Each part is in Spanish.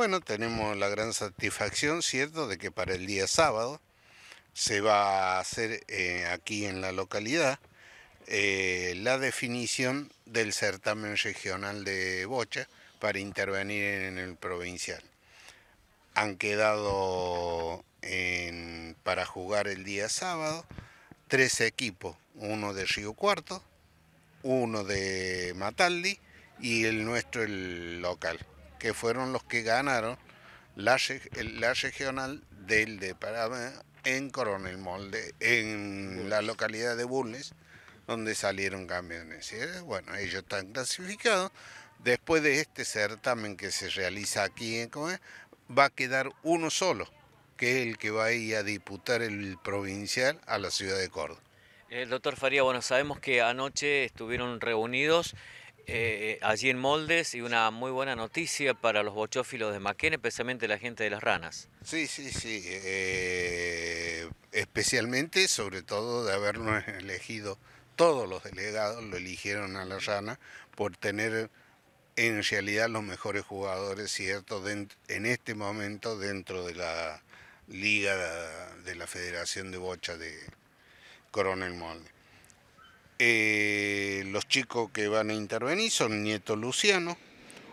Bueno, tenemos la gran satisfacción, ¿cierto?, de que para el día sábado se va a hacer eh, aquí en la localidad eh, la definición del certamen regional de bocha para intervenir en el provincial. Han quedado para jugar el día sábado tres equipos, uno de Río Cuarto, uno de Mataldi y el nuestro, el local que fueron los que ganaron la, regional del pará en Coronel Molde, en la localidad de Bulnes, donde salieron camiones. Eh, bueno, ellos están clasificados. Después de este certamen que se realiza aquí en va a quedar uno solo, que es el que va a ir a diputar el provincial a la ciudad de Córdoba. el eh, doctor Faría, bueno, sabemos que anoche estuvieron reunidos eh, allí en Moldes y una muy buena noticia para los bochófilos de Maquén, especialmente la gente de las ranas. Sí, sí, sí. Eh, especialmente, sobre todo, de habernos elegido, todos los delegados lo eligieron a la rana por tener en realidad los mejores jugadores, ¿cierto? en este momento dentro de la Liga de la Federación de Bocha de Coronel Moldes. Eh, los chicos que van a intervenir son Nieto Luciano,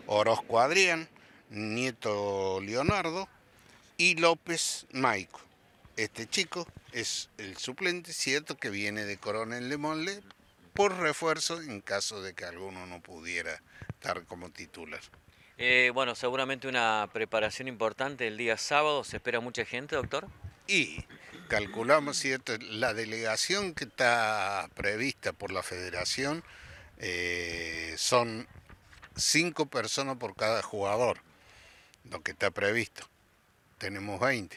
Orozco Adrián, Nieto Leonardo y López Maico. Este chico es el suplente, cierto que viene de Coronel en Molde por refuerzo en caso de que alguno no pudiera estar como titular. Eh, bueno, seguramente una preparación importante el día sábado. ¿Se espera mucha gente, doctor? Y calculamos, ¿cierto? La delegación que está prevista por la federación eh, son cinco personas por cada jugador, lo que está previsto. Tenemos 20.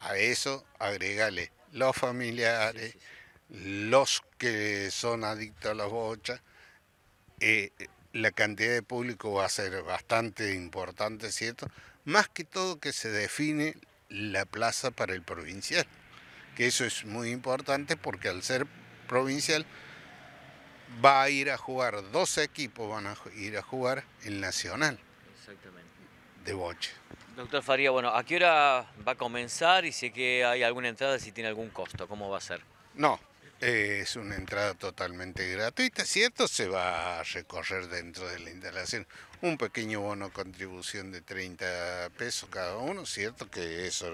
A eso agregale los familiares, los que son adictos a las bochas. Eh, la cantidad de público va a ser bastante importante, ¿cierto? Más que todo que se define la plaza para el provincial, que eso es muy importante porque al ser provincial va a ir a jugar, dos equipos van a ir a jugar el nacional. Exactamente. De boche. Doctor Faría, bueno, ¿a qué hora va a comenzar y si que hay alguna entrada si tiene algún costo? ¿Cómo va a ser? No, eh, es una entrada totalmente gratuita, ¿cierto? Se va a recorrer dentro de la instalación un pequeño bono contribución de 30 pesos cada uno, cierto que eso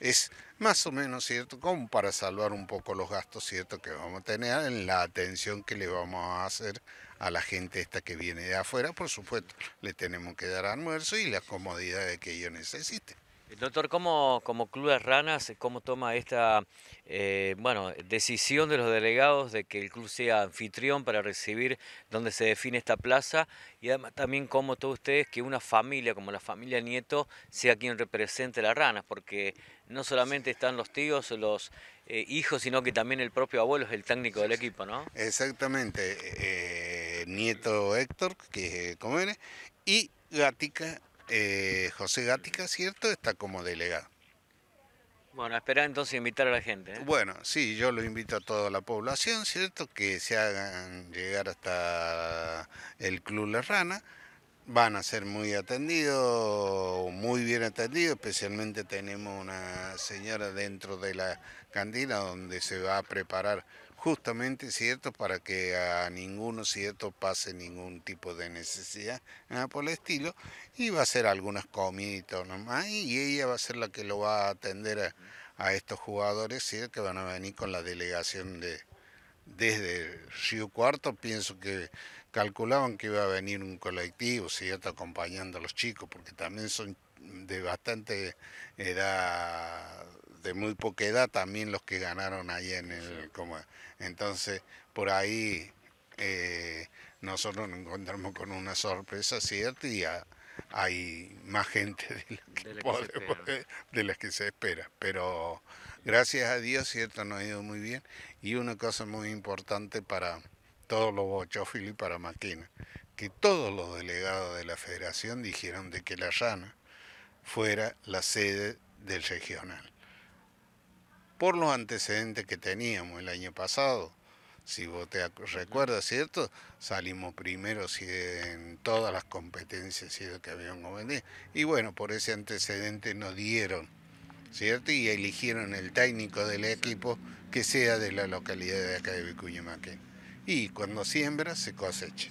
es más o menos cierto, como para salvar un poco los gastos, cierto que vamos a tener en la atención que le vamos a hacer a la gente esta que viene de afuera, por supuesto, le tenemos que dar almuerzo y las comodidades que ellos necesiten. Eh, doctor, ¿cómo, como Club de Ranas, cómo toma esta eh, bueno, decisión de los delegados de que el club sea anfitrión para recibir donde se define esta plaza? Y además también cómo todos ustedes que una familia como la familia Nieto sea quien represente las ranas, porque no solamente están los tíos, los eh, hijos, sino que también el propio abuelo es el técnico del equipo, ¿no? Exactamente. nieto Héctor, que es viene, y Gatica eh, José Gatica, ¿cierto? Está como delegado. Bueno, espera entonces invitar a la gente. ¿eh? Bueno, sí, yo lo invito a toda la población, ¿cierto? Que se hagan llegar hasta el Club La Rana. Van a ser muy atendidos, muy bien atendidos, especialmente tenemos una señora dentro de la cantina donde se va a preparar justamente, ¿cierto?, para que a ninguno, ¿cierto?, pase ningún tipo de necesidad, nada por el estilo, y va a hacer algunas comidas nomás, y ella va a ser la que lo va a atender a, estos jugadores, ¿cierto?, que van a venir con la delegación de desde Río Cuarto, pienso que calculaban que iba a venir un colectivo, ¿cierto?, acompañando a los chicos, porque también son de bastante edad de muy poca edad también los que ganaron ahí en el... Como, entonces, por ahí eh, nosotros nos encontramos con una sorpresa, ¿cierto? Y hay más gente de las que se espera. Pero gracias a Dios, ¿cierto? Nos ha ido muy bien. Y una cosa muy importante para todos los bochófilos y para Maquina, que todos los delegados de la federación dijeron de que la llana fuera la sede del regional por los antecedentes que teníamos el año pasado. Si vos te recuerdas, ¿cierto? Salimos primero en todas las competencias que habíamos venido. Y bueno, por ese antecedente nos dieron, ¿cierto? Y eligieron el técnico del equipo que sea de la localidad de acá de Vicuña Y cuando siembra, se cosecha.